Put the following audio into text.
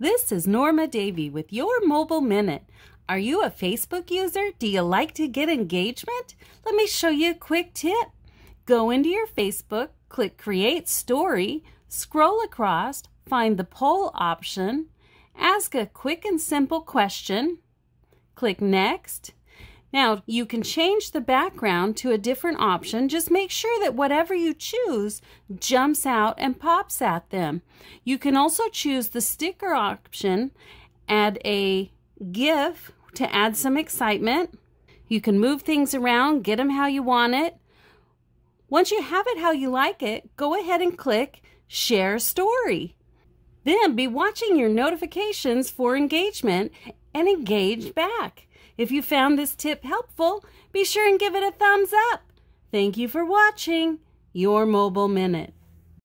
This is Norma Davey with your Mobile Minute. Are you a Facebook user? Do you like to get engagement? Let me show you a quick tip. Go into your Facebook, click Create Story, scroll across, find the poll option, ask a quick and simple question, click Next, now, you can change the background to a different option. Just make sure that whatever you choose jumps out and pops at them. You can also choose the sticker option, add a GIF to add some excitement. You can move things around, get them how you want it. Once you have it how you like it, go ahead and click Share Story. Then be watching your notifications for engagement and engage back. If you found this tip helpful, be sure and give it a thumbs up. Thank you for watching. Your Mobile Minute.